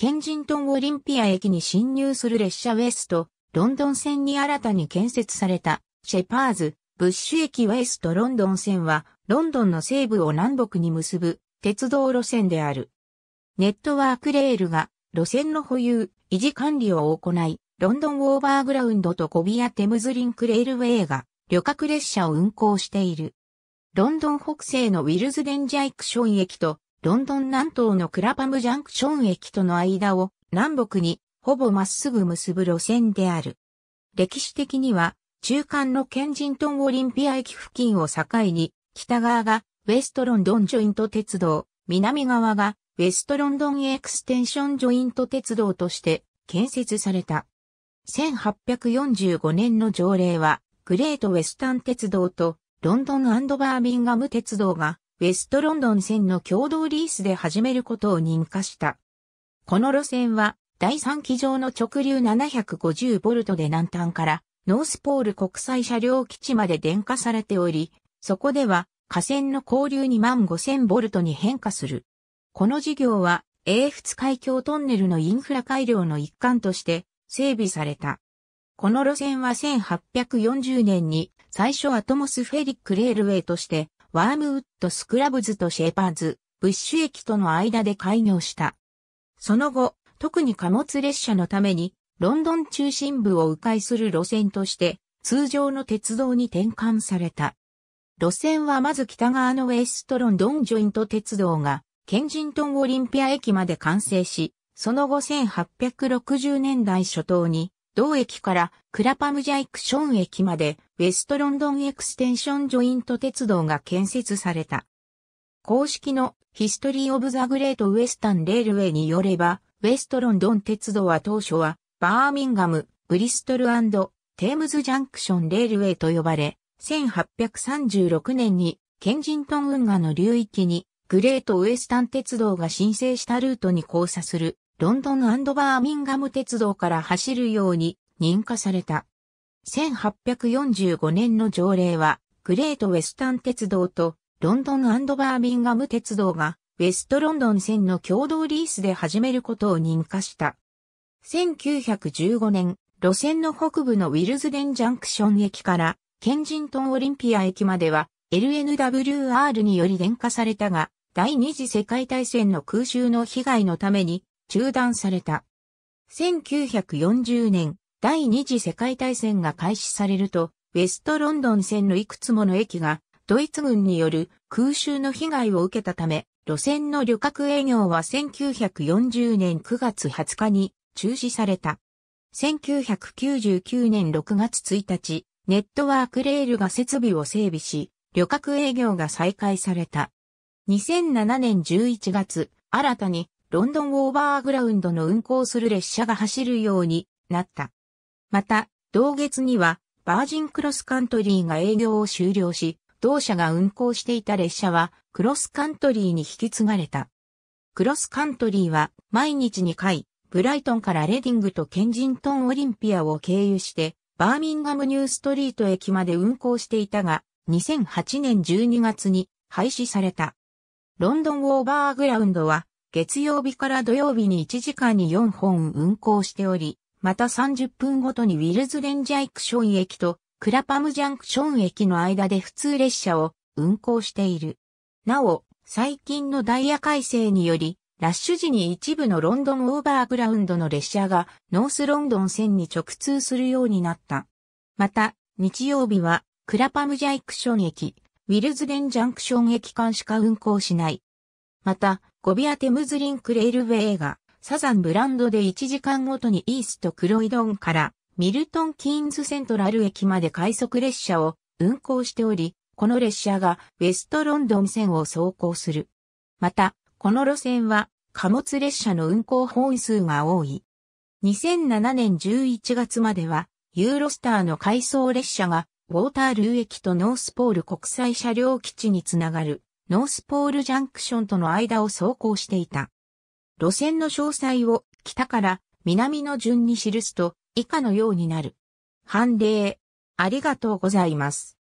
ケンジントンオリンピア駅に侵入する列車ウェスト、ロンドン線に新たに建設された、シェパーズ、ブッシュ駅ウェストロンドン線は、ロンドンの西部を南北に結ぶ、鉄道路線である。ネットワークレールが、路線の保有、維持管理を行い、ロンドンオーバーグラウンドとコビアテムズリンクレールウェイが、旅客列車を運行している。ロンドン北西のウィルズデンジャイクション駅とロンドン南東のクラパムジャンクション駅との間を南北にほぼまっすぐ結ぶ路線である。歴史的には中間のケンジントンオリンピア駅付近を境に北側がウェストロンドンジョイント鉄道、南側がウェストロンドンエクステンションジョイント鉄道として建設された。1845年の条例はグレートウェスタン鉄道とロンドンバーミンガム鉄道がウェストロンドン線の共同リースで始めることを認可した。この路線は、第3機場の直流 750V で南端からノースポール国際車両基地まで電化されており、そこでは架線の交流2万5000ボルトに変化する。この事業は、英仏海峡トンネルのインフラ改良の一環として整備された。この路線は1840年に最初アトモスフェリックレールウェイとしてワームウッドスクラブズとシェーパーズ、ブッシュ駅との間で開業した。その後、特に貨物列車のために、ロンドン中心部を迂回する路線として、通常の鉄道に転換された。路線はまず北側のウェストロンドンジョイント鉄道が、ケンジントンオリンピア駅まで完成し、その後1860年代初頭に、同駅からクラパムジャイクション駅までウェストロンドンエクステンションジョイント鉄道が建設された。公式のヒストリー・オブ・ザ・グレート・ウェスタン・レールウェイによれば、ウェストロンドン鉄道は当初は、バーミンガム、ブリストルテームズ・ジャンクション・レールウェイと呼ばれ、1836年にケンジントン運河の流域にグレートウエスタン鉄道が申請したルートに交差するロンドンバーミンガム鉄道から走るように認可された。1845年の条例は、グレートウェスタン鉄道とロンドンバーミンガム鉄道がウェストロンドン線の共同リースで始めることを認可した。1915年、路線の北部のウィルズデンジャンクション駅からケンジントンオリンピア駅までは LNWR により電化されたが、第二次世界大戦の空襲の被害のために中断された。1940年、第二次世界大戦が開始されると、ウェストロンドン線のいくつもの駅が、ドイツ軍による空襲の被害を受けたため、路線の旅客営業は1940年9月20日に中止された。1999年6月1日、ネットワークレールが設備を整備し、旅客営業が再開された。2007年11月、新たにロンドンオーバーグラウンドの運行する列車が走るようになった。また、同月には、バージンクロスカントリーが営業を終了し、同社が運行していた列車は、クロスカントリーに引き継がれた。クロスカントリーは、毎日2回、ブライトンからレディングとケンジントンオリンピアを経由して、バーミンガムニューストリート駅まで運行していたが、2008年12月に廃止された。ロンドンオーバーグラウンドは、月曜日から土曜日に1時間に4本運行しており、また30分ごとにウィルズレンジャイクション駅とクラパムジャンクション駅の間で普通列車を運行している。なお、最近のダイヤ改正により、ラッシュ時に一部のロンドンオーバーグラウンドの列車がノースロンドン線に直通するようになった。また、日曜日はクラパムジャイクション駅、ウィルズレンジャンクション駅間しか運行しない。また、ゴビアテムズリンクレールウェイがサザンブランドで1時間ごとにイーストクロイドンからミルトンキーンズセントラル駅まで快速列車を運行しており、この列車がウェストロンドン線を走行する。また、この路線は貨物列車の運行本数が多い。2007年11月までは、ユーロスターの回送列車がウォータールー駅とノースポール国際車両基地につながるノースポールジャンクションとの間を走行していた。路線の詳細を北から南の順に記すと以下のようになる。判例、ありがとうございます。